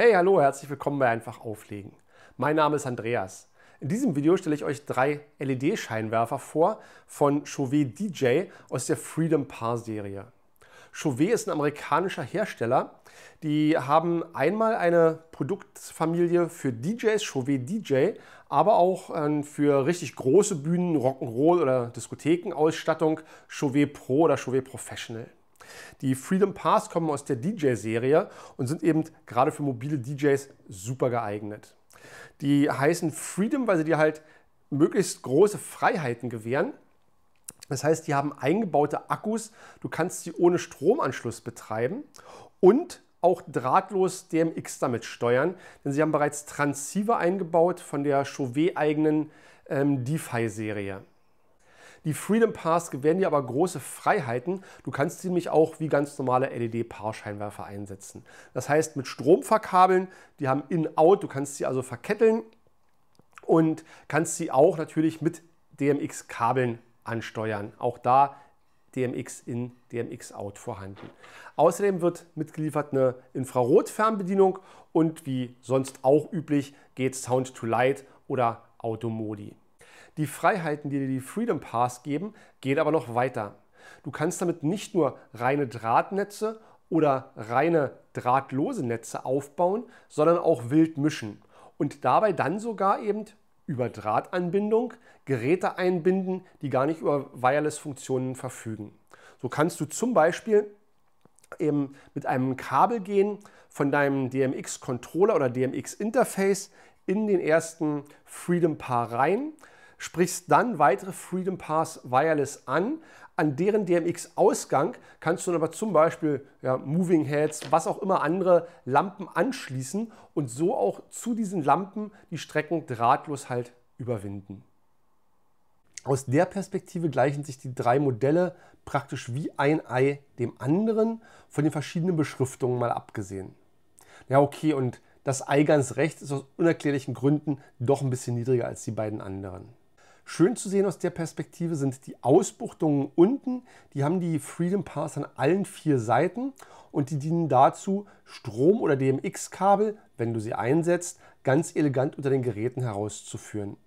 Hey, hallo, herzlich willkommen bei Einfach Auflegen. Mein Name ist Andreas. In diesem Video stelle ich euch drei LED-Scheinwerfer vor von Chauvet DJ aus der Freedom Par Serie. Chauvet ist ein amerikanischer Hersteller. Die haben einmal eine Produktfamilie für DJs, Chauvet DJ, aber auch ähm, für richtig große Bühnen, Rock'n'Roll oder Diskothekenausstattung, Chauvet Pro oder Chauvet Professional. Die Freedom Pass kommen aus der DJ-Serie und sind eben gerade für mobile DJs super geeignet. Die heißen Freedom, weil sie dir halt möglichst große Freiheiten gewähren. Das heißt, die haben eingebaute Akkus, du kannst sie ohne Stromanschluss betreiben und auch drahtlos DMX damit steuern, denn sie haben bereits Transceiver eingebaut von der Chauvet-eigenen ähm, DeFi-Serie. Die Freedom Pass gewähren dir aber große Freiheiten. Du kannst sie nämlich auch wie ganz normale LED-Paarscheinwerfer einsetzen. Das heißt, mit Strom verkabeln, die haben In-Out, du kannst sie also verketteln und kannst sie auch natürlich mit DMX-Kabeln ansteuern. Auch da DMX in, DMX out vorhanden. Außerdem wird mitgeliefert eine Infrarot-Fernbedienung und wie sonst auch üblich geht Sound to Light oder Automodi. Die Freiheiten, die dir die Freedom Pass geben, gehen aber noch weiter. Du kannst damit nicht nur reine Drahtnetze oder reine drahtlose Netze aufbauen, sondern auch wild mischen und dabei dann sogar eben über Drahtanbindung Geräte einbinden, die gar nicht über Wireless-Funktionen verfügen. So kannst du zum Beispiel eben mit einem Kabel gehen von deinem DMX-Controller oder DMX-Interface in den ersten Freedom Paar rein sprichst dann weitere Freedom Pass Wireless an. An deren DMX-Ausgang kannst du dann aber zum Beispiel ja, Moving Heads, was auch immer andere Lampen anschließen und so auch zu diesen Lampen die Strecken drahtlos halt überwinden. Aus der Perspektive gleichen sich die drei Modelle praktisch wie ein Ei dem anderen, von den verschiedenen Beschriftungen mal abgesehen. Ja, okay, und das Ei ganz rechts ist aus unerklärlichen Gründen doch ein bisschen niedriger als die beiden anderen. Schön zu sehen aus der Perspektive sind die Ausbuchtungen unten. Die haben die Freedom Paths an allen vier Seiten und die dienen dazu, Strom- oder DMX-Kabel, wenn du sie einsetzt, ganz elegant unter den Geräten herauszuführen.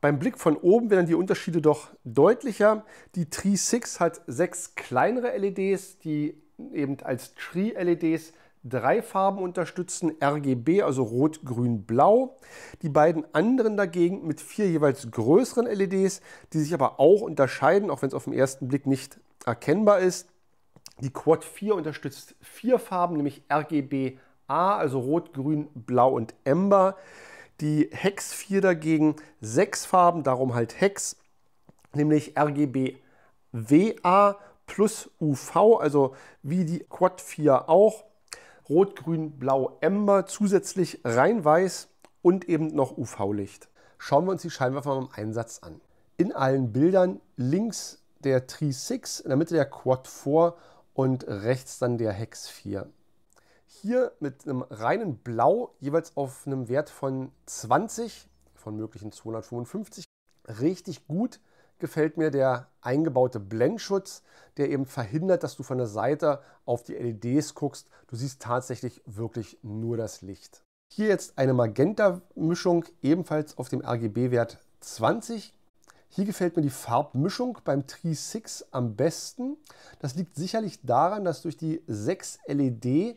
Beim Blick von oben werden die Unterschiede doch deutlicher. Die Tree 6 hat sechs kleinere LEDs, die eben als Tree-LEDs drei Farben unterstützen, RGB, also rot, grün, blau. Die beiden anderen dagegen mit vier jeweils größeren LEDs, die sich aber auch unterscheiden, auch wenn es auf den ersten Blick nicht erkennbar ist. Die Quad 4 unterstützt vier Farben, nämlich RGB A, also rot, grün, blau und Ember. Die Hex 4 dagegen sechs Farben, darum halt Hex, nämlich RGB WA plus UV, also wie die Quad 4 auch Rot, Grün, Blau, Ember, zusätzlich rein weiß und eben noch UV-Licht. Schauen wir uns die Scheinwerfer im Einsatz an. In allen Bildern links der Tri 6, in der Mitte der Quad 4 und rechts dann der Hex 4. Hier mit einem reinen Blau, jeweils auf einem Wert von 20, von möglichen 255, richtig gut gefällt mir der eingebaute Blendschutz, der eben verhindert, dass du von der Seite auf die LEDs guckst. Du siehst tatsächlich wirklich nur das Licht. Hier jetzt eine Magenta-Mischung, ebenfalls auf dem RGB-Wert 20. Hier gefällt mir die Farbmischung beim Tri 6 am besten. Das liegt sicherlich daran, dass durch die 6 LED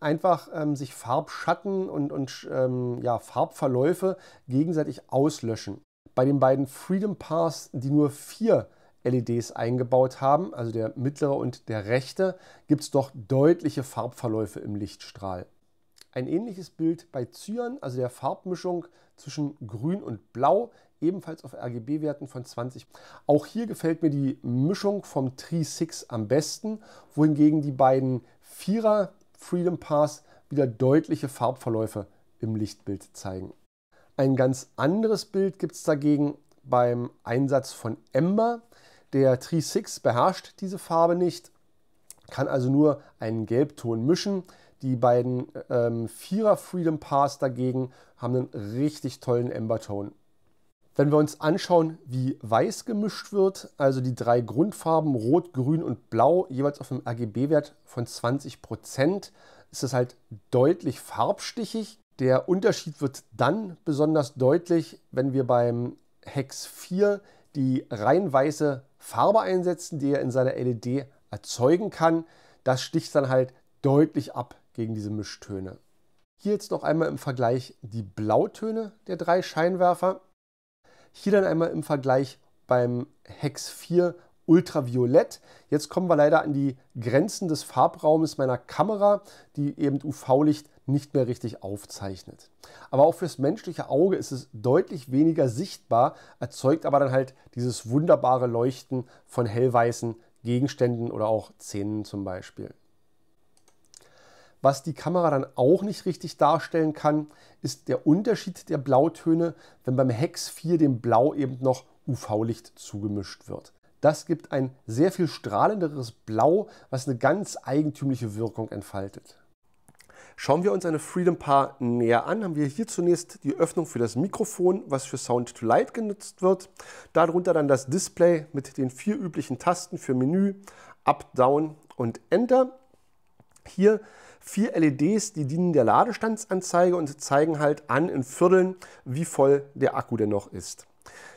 einfach ähm, sich Farbschatten und, und ähm, ja, Farbverläufe gegenseitig auslöschen. Bei den beiden Freedom Pass, die nur vier LEDs eingebaut haben, also der mittlere und der rechte, gibt es doch deutliche Farbverläufe im Lichtstrahl. Ein ähnliches Bild bei Cyan, also der Farbmischung zwischen Grün und Blau, ebenfalls auf RGB-Werten von 20. Auch hier gefällt mir die Mischung vom tri 6 am besten, wohingegen die beiden Vierer Freedom Pass wieder deutliche Farbverläufe im Lichtbild zeigen. Ein ganz anderes Bild gibt es dagegen beim Einsatz von Ember. Der Tree 6 beherrscht diese Farbe nicht, kann also nur einen Gelbton mischen. Die beiden ähm, Vierer Freedom Pass dagegen haben einen richtig tollen Emberton. Wenn wir uns anschauen, wie weiß gemischt wird, also die drei Grundfarben Rot, Grün und Blau jeweils auf einem RGB-Wert von 20%, ist es halt deutlich farbstichig. Der Unterschied wird dann besonders deutlich, wenn wir beim Hex 4 die rein weiße Farbe einsetzen, die er in seiner LED erzeugen kann. Das sticht dann halt deutlich ab gegen diese Mischtöne. Hier jetzt noch einmal im Vergleich die Blautöne der drei Scheinwerfer. Hier dann einmal im Vergleich beim Hex 4 Ultraviolett. Jetzt kommen wir leider an die Grenzen des Farbraumes meiner Kamera, die eben UV-Licht nicht mehr richtig aufzeichnet. Aber auch fürs menschliche Auge ist es deutlich weniger sichtbar, erzeugt aber dann halt dieses wunderbare Leuchten von hellweißen Gegenständen oder auch Zähnen zum Beispiel. Was die Kamera dann auch nicht richtig darstellen kann, ist der Unterschied der Blautöne, wenn beim Hex 4 dem Blau eben noch UV-Licht zugemischt wird. Das gibt ein sehr viel strahlenderes Blau, was eine ganz eigentümliche Wirkung entfaltet. Schauen wir uns eine Freedom Par näher an, haben wir hier zunächst die Öffnung für das Mikrofon, was für Sound to Light genutzt wird. Darunter dann das Display mit den vier üblichen Tasten für Menü, Up, Down und Enter. Hier vier LEDs, die dienen der Ladestandsanzeige und zeigen halt an in Vierteln, wie voll der Akku denn noch ist.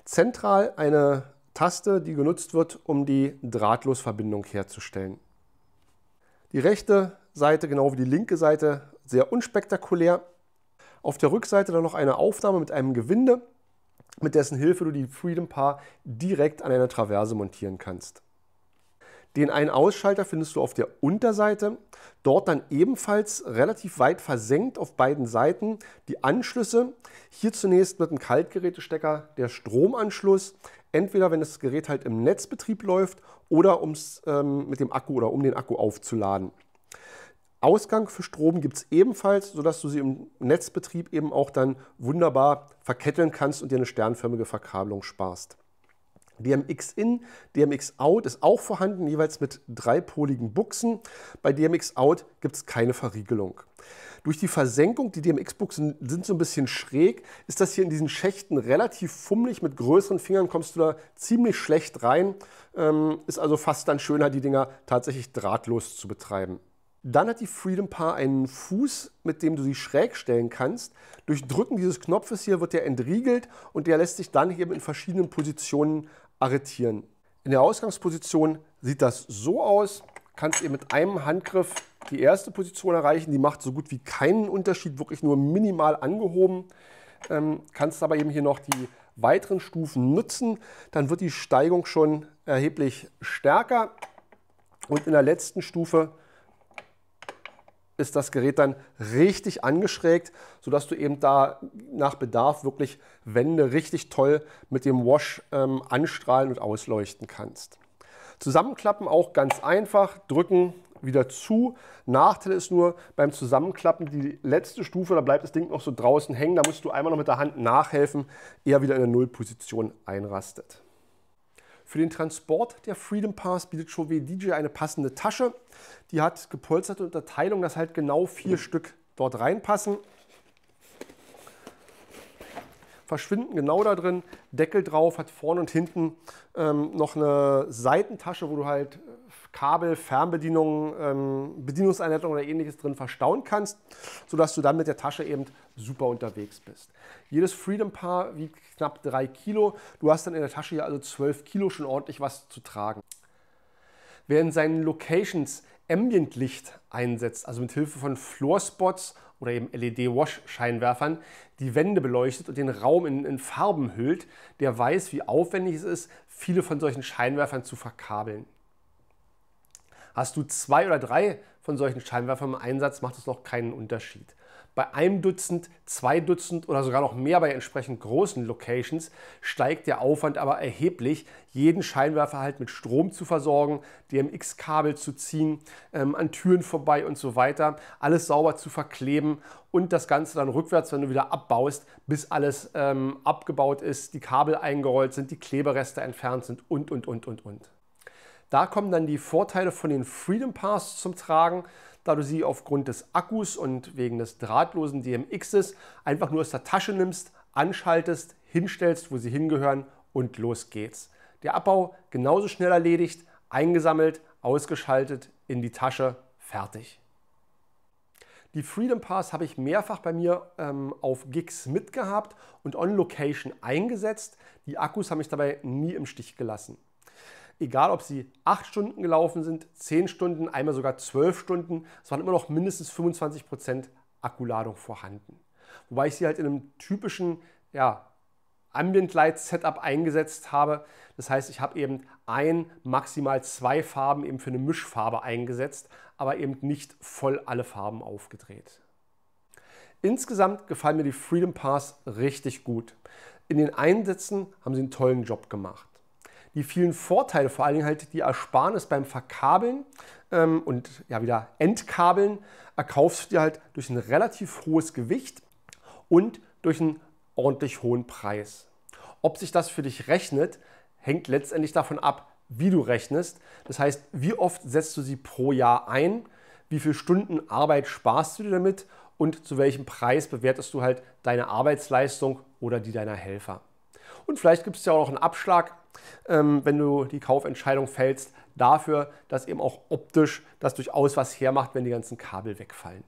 Zentral eine Taste, die genutzt wird, um die Drahtlosverbindung herzustellen. Die rechte Seite, genau wie die linke Seite, sehr unspektakulär. Auf der Rückseite dann noch eine Aufnahme mit einem Gewinde, mit dessen Hilfe du die Freedom Paar direkt an einer Traverse montieren kannst. Den einen Ausschalter findest du auf der Unterseite. Dort dann ebenfalls relativ weit versenkt auf beiden Seiten die Anschlüsse. Hier zunächst mit einem Kaltgerätestecker der Stromanschluss. Entweder wenn das Gerät halt im Netzbetrieb läuft oder um es ähm, mit dem Akku oder um den Akku aufzuladen. Ausgang für Strom gibt es ebenfalls, sodass du sie im Netzbetrieb eben auch dann wunderbar verketteln kannst und dir eine sternförmige Verkabelung sparst. DMX in, DMX out ist auch vorhanden, jeweils mit dreipoligen Buchsen. Bei DMX out gibt es keine Verriegelung. Durch die Versenkung, die DMX-Buchsen sind so ein bisschen schräg, ist das hier in diesen Schächten relativ fummelig. Mit größeren Fingern kommst du da ziemlich schlecht rein. Ähm, ist also fast dann schöner, die Dinger tatsächlich drahtlos zu betreiben. Dann hat die Freedom Par einen Fuß, mit dem du sie schräg stellen kannst. Durch Drücken dieses Knopfes hier wird der entriegelt und der lässt sich dann eben in verschiedenen Positionen arretieren. In der Ausgangsposition sieht das so aus. Kannst ihr mit einem Handgriff die erste Position erreichen. Die macht so gut wie keinen Unterschied, wirklich nur minimal angehoben. Ähm, kannst aber eben hier noch die weiteren Stufen nutzen. Dann wird die Steigung schon erheblich stärker. Und in der letzten Stufe ist das Gerät dann richtig angeschrägt, sodass du eben da nach Bedarf wirklich Wände richtig toll mit dem Wash ähm, anstrahlen und ausleuchten kannst. Zusammenklappen auch ganz einfach, drücken wieder zu. Nachteil ist nur, beim Zusammenklappen die letzte Stufe, da bleibt das Ding noch so draußen hängen, da musst du einmal noch mit der Hand nachhelfen, eher wieder in der Nullposition einrastet. Für den Transport der Freedom Pass bietet Chauvet DJ eine passende Tasche. Die hat gepolsterte Unterteilung, dass halt genau vier mhm. Stück dort reinpassen verschwinden genau da drin. Deckel drauf, hat vorne und hinten ähm, noch eine Seitentasche, wo du halt äh, Kabel, Fernbedienungen, ähm, Bedienungseinleitung oder ähnliches drin verstauen kannst, sodass du dann mit der Tasche eben super unterwegs bist. Jedes Freedom Paar wiegt knapp 3 Kilo. Du hast dann in der Tasche ja also 12 Kilo schon ordentlich was zu tragen. Wer in seinen Locations Ambient-Licht einsetzt, also mit Hilfe von Floorspots oder eben LED-Wash-Scheinwerfern die Wände beleuchtet und den Raum in, in, Farben hüllt, der weiß, wie aufwendig es ist, viele von solchen Scheinwerfern zu verkabeln. Hast du zwei oder drei von solchen Scheinwerfern im Einsatz, macht es noch keinen Unterschied. Bei einem Dutzend, zwei Dutzend oder sogar noch mehr bei entsprechend großen Locations steigt der Aufwand aber erheblich, jeden Scheinwerfer halt mit Strom zu versorgen, DMX-Kabel zu ziehen, ähm, an Türen vorbei und so weiter, alles sauber zu verkleben und das Ganze dann rückwärts, wenn du wieder abbaust, bis alles ähm, abgebaut ist, die Kabel eingerollt sind, die Klebereste entfernt sind und, und, und, und, und. Da kommen dann die Vorteile von den Freedom Pass zum Tragen da du sie aufgrund des Akkus und wegen des drahtlosen DMXs einfach nur aus der Tasche nimmst, anschaltest, hinstellst, wo sie hingehören und los geht's. Der Abbau genauso schnell erledigt, eingesammelt, ausgeschaltet, in die Tasche, fertig. Die Freedom Pass habe ich mehrfach bei mir ähm, auf Gigs mitgehabt und on Location eingesetzt. Die Akkus haben mich dabei nie im Stich gelassen egal ob sie 8 Stunden gelaufen sind, 10 Stunden, einmal sogar 12 Stunden, es waren immer noch mindestens 25% Prozent Akkuladung vorhanden. Wobei ich sie halt in einem typischen ja, Ambient Light Setup eingesetzt habe. Das heißt, ich habe eben ein, maximal zwei Farben eben für eine Mischfarbe eingesetzt, aber eben nicht voll alle Farben aufgedreht. Insgesamt gefallen mir die Freedom Pass richtig gut. In den Einsätzen haben sie einen tollen Job gemacht die vielen Vorteile, vor allen Dingen halt die Ersparnis beim Verkabeln ähm, und ja wieder Entkabeln, erkaufst du dir halt durch ein relativ hohes Gewicht und durch einen ordentlich hohen Preis. Ob sich das für dich rechnet, hängt letztendlich davon ab, wie du rechnest. Das heißt, wie oft setzt du sie pro Jahr ein, wie viele Stunden Arbeit sparst du dir damit und zu welchem Preis bewertest du halt deine Arbeitsleistung oder die deiner Helfer. Und vielleicht gibt es ja auch noch einen Abschlag ähm, wenn du die Kaufentscheidung fällst, dafür, dass eben auch optisch das durchaus was hermacht, wenn die ganzen Kabel wegfallen.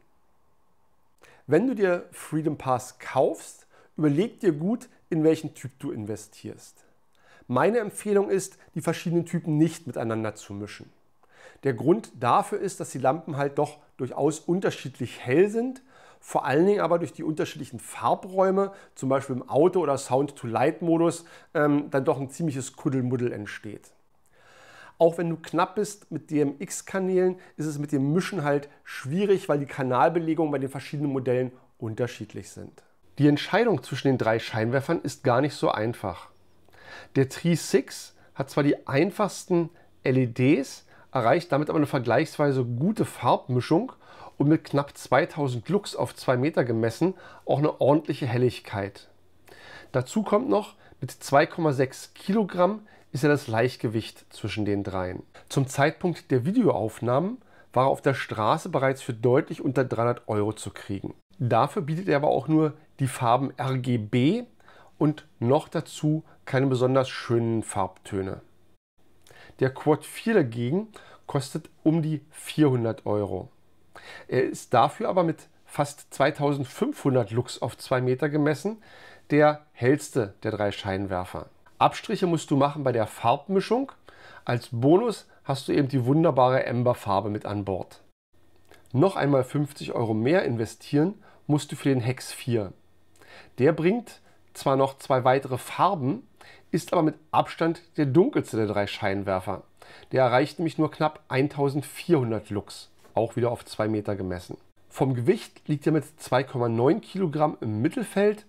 Wenn du dir Freedom Pass kaufst, überleg dir gut, in welchen Typ du investierst. Meine Empfehlung ist, die verschiedenen Typen nicht miteinander zu mischen. Der Grund dafür ist, dass die Lampen halt doch durchaus unterschiedlich hell sind vor allen Dingen aber durch die unterschiedlichen Farbräume, zum Beispiel im Auto- oder Sound-to-Light-Modus, ähm, dann doch ein ziemliches Kuddelmuddel entsteht. Auch wenn du knapp bist mit DMX-Kanälen, ist es mit dem Mischen halt schwierig, weil die Kanalbelegungen bei den verschiedenen Modellen unterschiedlich sind. Die Entscheidung zwischen den drei Scheinwerfern ist gar nicht so einfach. Der Tri 6 hat zwar die einfachsten LEDs, erreicht damit aber eine vergleichsweise gute Farbmischung und mit knapp 2000 Lux auf 2 Meter gemessen auch eine ordentliche Helligkeit. Dazu kommt noch, mit 2,6 Kilogramm ist er das Leichtgewicht zwischen den dreien. Zum Zeitpunkt der Videoaufnahmen war er auf der Straße bereits für deutlich unter 300 Euro zu kriegen. Dafür bietet er aber auch nur die Farben RGB und noch dazu keine besonders schönen Farbtöne. Der Quad 4 dagegen kostet um die 400 Euro. Er ist dafür aber mit fast 2500 Lux auf 2 Meter gemessen der hellste der drei Scheinwerfer. Abstriche musst du machen bei der Farbmischung. Als Bonus hast du eben die wunderbare Emberfarbe mit an Bord. Noch einmal 50 Euro mehr investieren musst du für den Hex 4. Der bringt zwar noch zwei weitere Farben, ist aber mit Abstand der dunkelste der drei Scheinwerfer. Der erreicht nämlich nur knapp 1400 Lux auch wieder auf 2 Meter gemessen. Vom Gewicht liegt er mit 2,9 Kilogramm im Mittelfeld.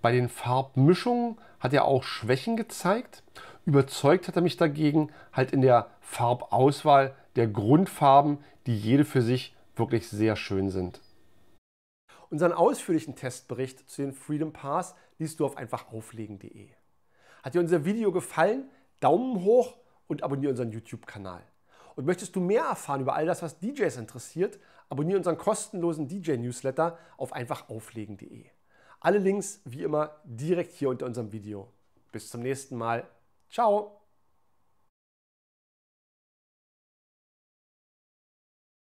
Bei den Farbmischungen hat er auch Schwächen gezeigt. Überzeugt hat er mich dagegen halt in der Farbauswahl der Grundfarben, die jede für sich wirklich sehr schön sind. Unseren ausführlichen Testbericht zu den Freedom Pass liest du auf einfachauflegen.de. Hat dir unser Video gefallen? Daumen hoch und abonniere unseren YouTube-Kanal. Und möchtest du mehr erfahren über all das, was DJs interessiert, abonniere unseren kostenlosen DJ-Newsletter auf einfachauflegen.de. Alle Links wie immer direkt hier unter unserem Video. Bis zum nächsten Mal. Ciao!